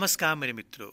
नमस्कार मेरे मित्रों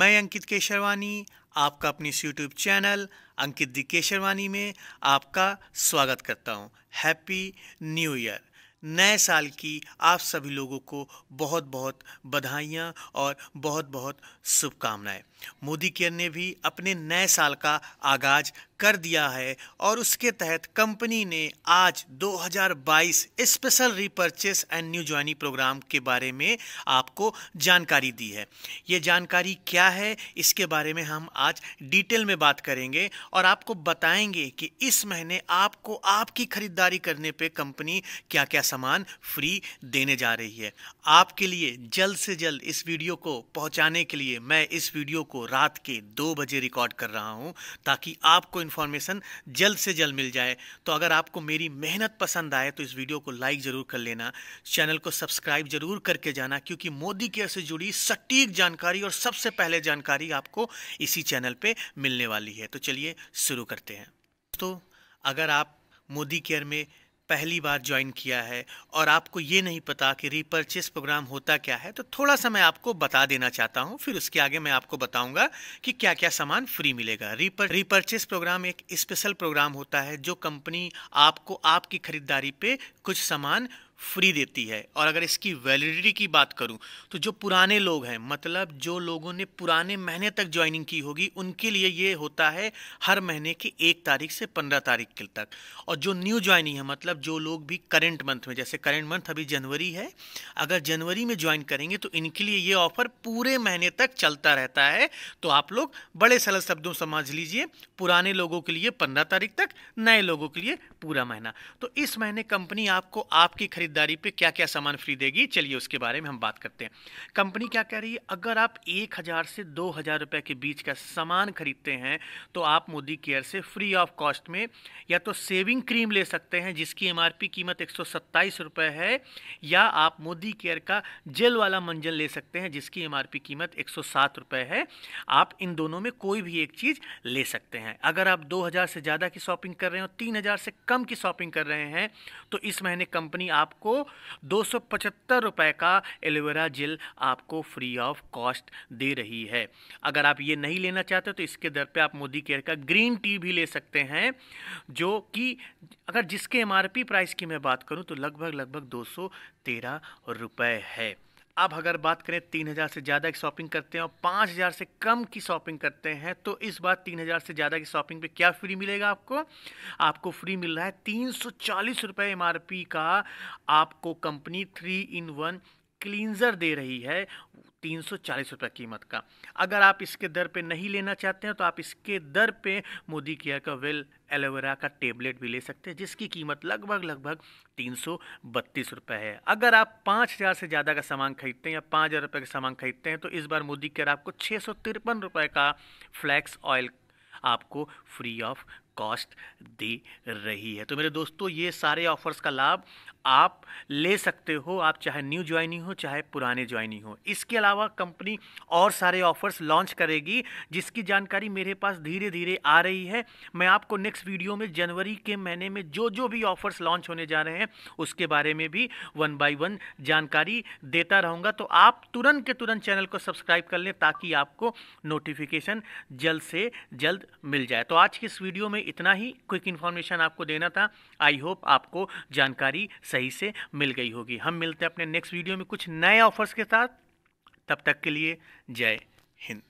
मैं अंकित केशरवानी आपका अपने इस YouTube channel Ankit the Kesharwani में आपका स्वागत करता हूँ हैप्पी न्यू ईयर नए साल की आप सभी लोगों को बहुत बहुत बधाइयाँ और बहुत बहुत शुभकामनाएं मोदी केयर ने भी अपने नए साल का आगाज कर दिया है और उसके तहत कंपनी ने आज 2022 special repurchase and new joining program के बारे में आपको जानकारी दी है ये जानकारी क्या है इसके बारे में हम आज डिटेल में बात करेंगे और आपको बताएंगे कि इस महीने आपको आपकी खरीदारी करने पे कंपनी क्या क्या सामान फ्री देने जा रही है आपके लिए जल्द से जल्द इस वीडियो को पहुंचाने के लिए मैं इस वीडियो को रात के दो बजे रिकॉर्ड कर रहा हूं ताकि आपको इन्फॉर्मेशन जल्द से जल्द मिल जाए तो अगर आपको मेरी मेहनत पसंद आए तो इस वीडियो को लाइक ज़रूर कर लेना चैनल को सब्सक्राइब ज़रूर करके जाना क्योंकि मोदी केयर से जुड़ी सटीक जानकारी और सबसे पहले जानकारी आपको इसी चैनल पर मिलने वाली है तो चलिए शुरू करते हैं दोस्तों अगर आप मोदी केयर में पहली बार ज्वाइन किया है और आपको ये नहीं पता कि रिपर्चेस प्रोग्राम होता क्या है तो थोड़ा सा मैं आपको बता देना चाहता हूँ फिर उसके आगे मैं आपको बताऊंगा कि क्या क्या सामान फ्री मिलेगा रिपर रिपर्चेस प्रोग्राम एक स्पेशल प्रोग्राम होता है जो कंपनी आपको आपकी खरीदारी पे कुछ सामान फ्री देती है और अगर इसकी वैलिडिटी की बात करूं तो जो पुराने लोग हैं मतलब जो लोगों ने पुराने महीने तक ज्वाइनिंग की होगी उनके लिए ये होता है हर महीने की एक तारीख से पंद्रह तारीख तक और जो न्यू ज्वाइनिंग है मतलब जो लोग भी करेंट मंथ में जैसे करेंट मंथ अभी जनवरी है अगर जनवरी में ज्वाइन करेंगे तो इनके लिए ये ऑफर पूरे महीने तक चलता रहता है तो आप लोग बड़े सरल शब्दों समझ लीजिए पुराने लोगों के लिए पंद्रह तारीख तक नए लोगों के लिए पूरा महीना तो इस महीने कंपनी आपको आपकी खरीद खरीदारी पे क्या क्या सामान फ्री देगी चलिए उसके बारे में हम बात करते हैं कंपनी क्या कह रही है अगर आप एक हज़ार से दो हज़ार रुपये के बीच का सामान खरीदते हैं तो आप मोदी केयर से फ्री ऑफ कॉस्ट में या तो सेविंग क्रीम ले सकते हैं जिसकी एम कीमत एक रुपए है या आप मोदी केयर का जेल वाला मंजन ले सकते हैं जिसकी एम कीमत एक रुपए है आप इन दोनों में कोई भी एक चीज़ ले सकते हैं अगर आप 2000 से ज़्यादा की शॉपिंग कर रहे हो 3000 से कम की शॉपिंग कर रहे हैं तो इस महीने कंपनी आप आपको दो रुपए का एलोवेरा जेल आपको फ्री ऑफ कॉस्ट दे रही है अगर आप ये नहीं लेना चाहते तो इसके दर पे आप मोदी केयर का ग्रीन टी भी ले सकते हैं जो कि अगर जिसके एमआरपी प्राइस की मैं बात करूं तो लगभग लगभग दो सौ तेरह है अब अगर बात करें तीन हज़ार से ज़्यादा की शॉपिंग करते हैं और पाँच हज़ार से कम की शॉपिंग करते हैं तो इस बार तीन हज़ार से ज़्यादा की शॉपिंग पे क्या फ्री मिलेगा आपको आपको फ्री मिल रहा है तीन सौ चालीस रुपये एम का आपको company three in one cleanser दे रही है तीन सौ चालीस रुपये कीमत का अगर आप इसके दर पे नहीं लेना चाहते हैं तो आप इसके दर पे मोदी केयर का वेल एलोवेरा का टेबलेट भी ले सकते हैं जिसकी कीमत लगभग लगभग तीन सौ बत्तीस रुपये है अगर आप पाँच हज़ार से ज़्यादा का सामान खरीदते हैं या पाँच हज़ार रुपये का सामान खरीदते हैं तो इस बार मोदी केयर आपको छः रुपये का फ्लैक्स ऑयल आपको फ्री ऑफ कॉस्ट दी रही है तो मेरे दोस्तों ये सारे ऑफर्स का लाभ आप ले सकते हो आप चाहे न्यू ज्वाइनिंग हो चाहे पुराने ज्वाइनिंग हो इसके अलावा कंपनी और सारे ऑफर्स लॉन्च करेगी जिसकी जानकारी मेरे पास धीरे धीरे आ रही है मैं आपको नेक्स्ट वीडियो में जनवरी के महीने में जो जो भी ऑफर्स लॉन्च होने जा रहे हैं उसके बारे में भी वन बाय वन जानकारी देता रहूँगा तो आप तुरंत के तुरंत चैनल को सब्सक्राइब कर लें ताकि आपको नोटिफिकेशन जल्द से जल्द मिल जाए तो आज की इस वीडियो में इतना ही क्विक इन्फॉर्मेशन आपको देना था आई होप आपको जानकारी सही से मिल गई होगी हम मिलते हैं अपने नेक्स्ट वीडियो में कुछ नए ऑफर्स के साथ तब तक के लिए जय हिंद